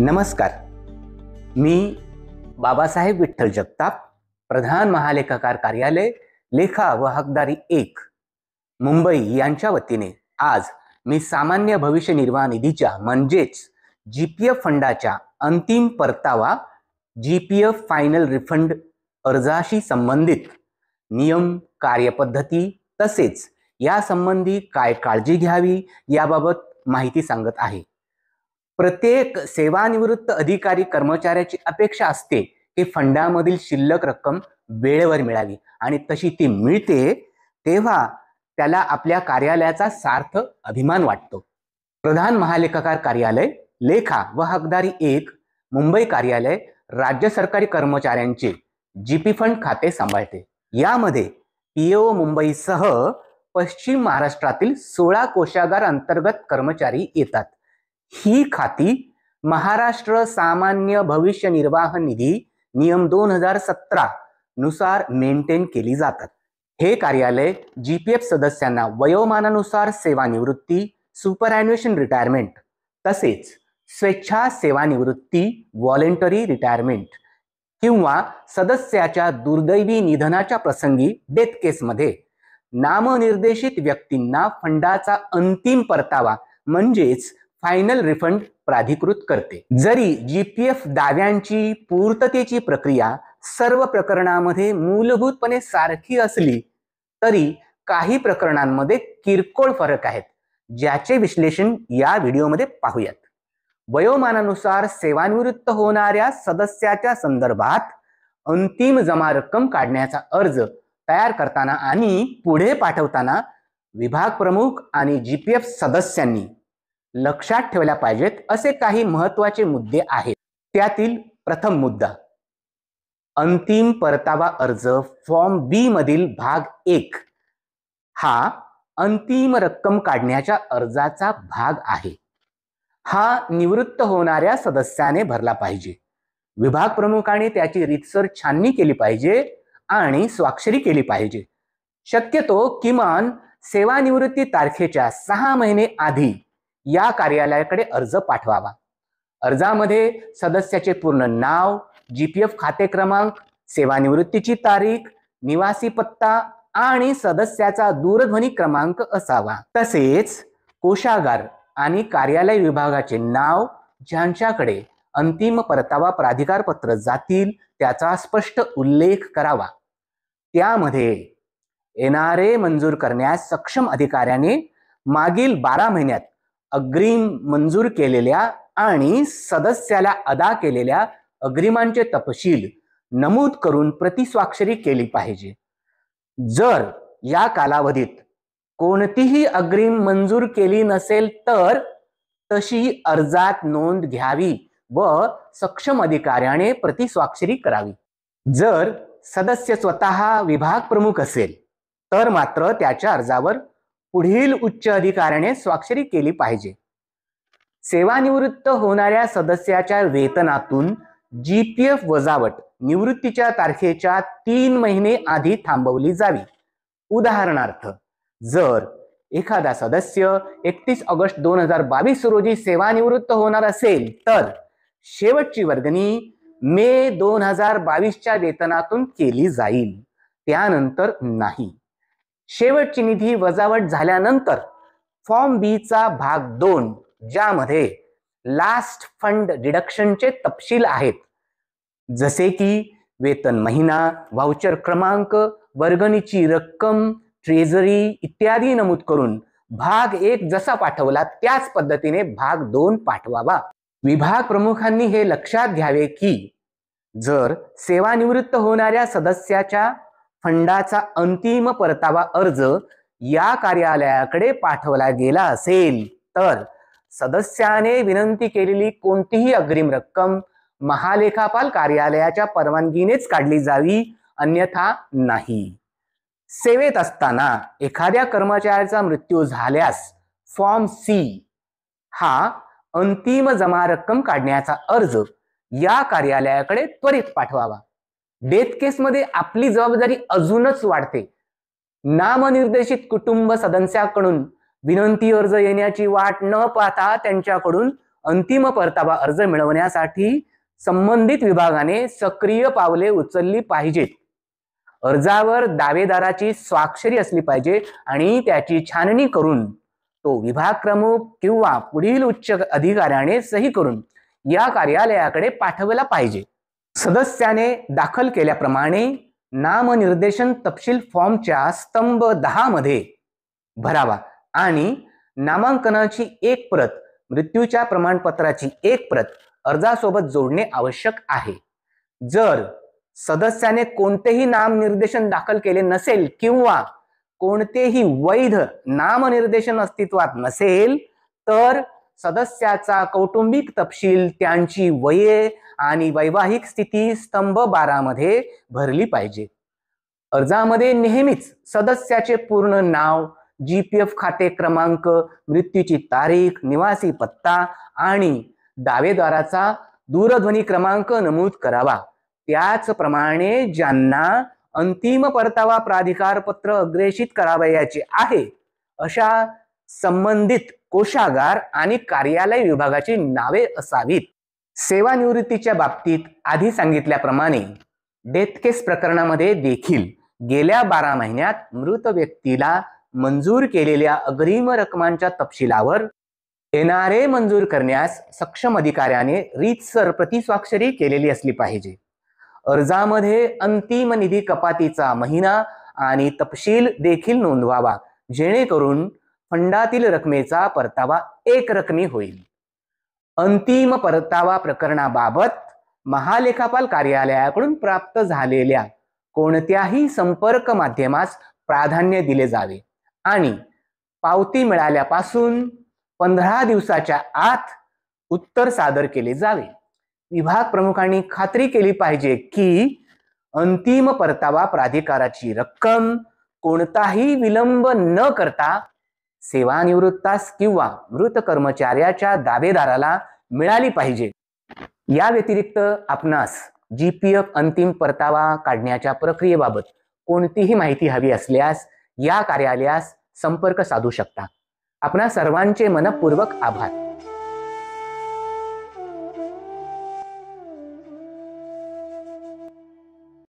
नमस्कार मी बाबासाहेब विठ्ठल जगताप प्रधान महालेखाकार कार्यालय लेखा व हकदारी एक मुंबई यांच्या वतीने आज मी सामान्य भविष्य निर्वाह निधीच्या म्हणजेच जी पी एफ फंडाच्या अंतिम परतावा G P F final refund अर्जाशी संबंधित नियम कार्यपद्धती तसेच यासंबंधी काय काळजी घ्यावी याबाबत माहिती सांगत आहे प्रत्येक सेवानिवृत्त अधिकारी कर्मचाऱ्याची अपेक्षा असते की फंडामधील शिल्लक रक्कम वेळेवर मिळावी आणि तशी ती मिळते तेव्हा त्याला आपल्या कार्यालयाचा सार्थ अभिमान वाटतो प्रधान महालेखाकार कार्यालय लेखा व हकदारी एक मुंबई कार्यालय राज्य सरकारी कर्मचाऱ्यांचे जीपी फंड खाते सांभाळते यामध्ये पीएओ मुंबईसह पश्चिम महाराष्ट्रातील सोळा कोशागार अंतर्गत कर्मचारी येतात ही खाती महाराष्ट्र सामान्य भविष्य निर्वाह निधी नियम दोन हजार सतरा नुसार मेंटेन केली जातात हे कार्यालय जीपीएफ सदस्यांना वयोमानानुसार सेवानिवृत्ती सुपरॅन्युएशन रिटायरमेंट तसेच स्वेच्छा सेवानिवृत्ती व्हॉलेंटरी रिटायरमेंट किंवा सदस्याच्या दुर्दैवी निधनाच्या प्रसंगी डेथ केसमध्ये नामनिर्देशित व्यक्तींना फंडाचा अंतिम परतावा म्हणजेच फायनल रिफंड प्राधिकृत करते जरी जी पी एफ दाव्यांची पूर्ततेची प्रक्रिया सर्व प्रकरणामध्ये मूलभूतपणे सारखी असली तरी काही प्रकरणांमध्ये किरकोळ फरक आहेत ज्याचे विश्लेषण या व्हिडिओमध्ये पाहूयात वयोमानानुसार सेवानिवृत्त होणाऱ्या सदस्याच्या संदर्भात अंतिम जमा रक्कम काढण्याचा अर्ज तयार करताना आणि पुढे पाठवताना विभाग प्रमुख आणि जी पी एफ सदस्यांनी लक्षात ठेवल्या पाहिजेत असे काही महत्वाचे मुद्दे आहेत त्यातील प्रथम मुद्दा अंतिम परतावा अर्ज फॉर्म बी मधील भाग एक हा अंतिम रक्कम काढण्याच्या अर्जाचा भाग आहे हा निवृत्त होणाऱ्या सदस्याने भरला पाहिजे विभाग प्रमुखाने त्याची रितसर छाननी केली पाहिजे आणि स्वाक्षरी केली पाहिजे शक्यतो किमान सेवानिवृत्ती तारखेच्या सहा महिने आधी या कार्यालयाकडे अर्ज पाठवावा अर्जामध्ये सदस्याचे पूर्ण नाव जी पी एफ खाते क्रमांक सेवानिवृत्तीची तारीख निवासी पत्ता आणि सदस्याचा दूरध्वनी क्रमांक असावा तसेच कोशागार आणि कार्यालय विभागाचे नाव ज्यांच्याकडे अंतिम परतावा प्राधिकारपत्र जातील त्याचा स्पष्ट उल्लेख करावा त्यामध्ये एन आर ए मंजूर करण्यास सक्षम अधिकाऱ्याने मागील बारा महिन्यात अग्रिम मंजूर केलेल्या आणि सदस्याला अदा केलेल्या अग्रिमांचे तपशील नमूद करून प्रतिस्वाक्षरी केली पाहिजे जर या कालावधीत कोणतीही अग्रिम मंजूर केली नसेल तर तशी अर्जात नोंद घ्यावी व सक्षम अधिकाऱ्याने प्रतिस्वाक्षरी करावी जर सदस्य स्वतः विभाग प्रमुख असेल तर मात्र त्याच्या अर्जावर पुढील उच्च अधिकाऱ्याने स्वाक्षरी केली पाहिजे सेवानिवृत्त होणाऱ्या सदस्याच्या वेतनातून जी पी एफ वजावट निवृत्तीच्या तारखेच्या तीन महिने आधी थांबवली जावी उदाहरणार्थ जर एखादा सदस्य एकतीस ऑगस्ट दोन हजार बावीस रोजी सेवानिवृत्त होणार असेल तर शेवटची वर्गणी मे दोन हजार बावीसच्या वेतनातून केली जाईल त्यानंतर नाही शेवटची निधी वजावट झाल्यानंतर फॉर्म बी चा भाग दोन ज्यामध्ये लास्ट फंड डिडक्शनचे तपशील आहेत जसे की वेतन महिना व्हाउचर क्रमांक वर्गणीची रक्कम ट्रेझरी इत्यादी नमूद करून भाग एक जसा पाठवला त्याच पद्धतीने भाग दोन पाठवावा विभाग प्रमुखांनी हे लक्षात घ्यावे की जर सेवानिवृत्त होणाऱ्या सदस्याच्या फंडाचा अंतिम परतावा अर्ज या कार्यालयाकडे पाठवला गेला असेल तर सदस्याने विनंती केलेली कोणतीही अग्रिम रक्कम महालेखापाल कार्यालयाच्या परवानगीनेच काढली जावी अन्यथा नाही सेवेत असताना एखाद्या कर्मचाऱ्याचा मृत्यू झाल्यास फॉर्म सी हा अंतिम जमा रक्कम काढण्याचा अर्ज या कार्यालयाकडे त्वरित पाठवावा डेथ केसमध्ये आपली जबाबदारी अजूनच वाढते नामनिर्देशित कुटुंब सदस्याकडून विनंती अर्ज येण्याची वाट न पाहता त्यांच्याकडून अंतिम परतावा अर्ज मिळवण्यासाठी संबंधित विभागाने सक्रिय पावले उचलली पाहिजेत अर्जावर दावेदाराची स्वाक्षरी असली पाहिजे आणि त्याची छाननी करून तो विभाग प्रमुख किंवा पुढील उच्च अधिकाऱ्याने सही करून या कार्यालयाकडे पाठवला पाहिजे सदस्याने दाखल केल्याप्रमाणे नामनिर्देशन तपशील फॉर्मच्या स्तंभ दहा मध्ये भरावा आणि नामांकनाची एक प्रत मृत्यूच्या प्रमाणपत्राची एक प्रत अर्जासोबत जोडणे आवश्यक आहे जर सदस्याने कोणतेही नामनिर्देशन दाखल केले नसेल किंवा कोणतेही वैध नामनिर्देशन अस्तित्वात नसेल तर सदस्याचा कौटुंबिक तपशील त्यांची वये आणि वैवाहिक स्थिती स्तंभ बारामध्ये भरली पाहिजे अर्जामध्ये नेहमीच सदस्याचे पूर्ण नाव जी पी एफ खाते क्रमांक मृत्यूची तारीख निवासी पत्ता आणि दावेदाराचा दूरध्वनी क्रमांक नमूद करावा त्याचप्रमाणे ज्यांना अंतिम परतावा प्राधिकार पत्र अग्रेषित करावयाचे आहे अशा संबंधित कोषागार आणि कार्यालय विभागाची नावे असावीत सेवानिवृत्तीच्या बाबतीत आधी सांगितल्याप्रमाणे डेथ केस प्रकरणामध्ये देखील गेल्या बारा महिन्यात मृत व्यक्तीला मंजूर केलेल्या अग्रिम रकमांच्या तपशिलावर एनआरए मंजूर करण्यास सक्षम अधिकाऱ्याने रीतसर प्रतिस्वाक्षरी केलेली असली पाहिजे अर्जामध्ये अंतिम निधी कपातीचा महिना आणि तपशील देखील नोंदवावा जेणेकरून फंडातील रकमेचा परतावा एक रकमी होईल अंतिम परतावा प्रकरणाबाबत महालेखापाल कार्यालयाकडून प्राप्त झालेल्या कोणत्याही संपर्क माध्यमास प्राधान्य दिले जावे आणि पावती मिळाल्यापासून पंधरा दिवसाच्या आत उत्तर सादर केले जावे विभाग प्रमुखांनी खात्री केली पाहिजे की अंतिम परतावा प्राधिकाराची रक्कम कोणताही विलंब न करता सेवानिवृत्तास किंवा मृत कर्मचाऱ्याच्या दावेदाराला मिळाली पाहिजे या व्यतिरिक्त आपणास जी पी एफ अंतिम परतावा काढण्याच्या प्रक्रियेबाबत कोणतीही माहिती हवी असल्यास या कार्यालयास संपर्क साधू शकता आपणा सर्वांचे मनपूर्वक आभार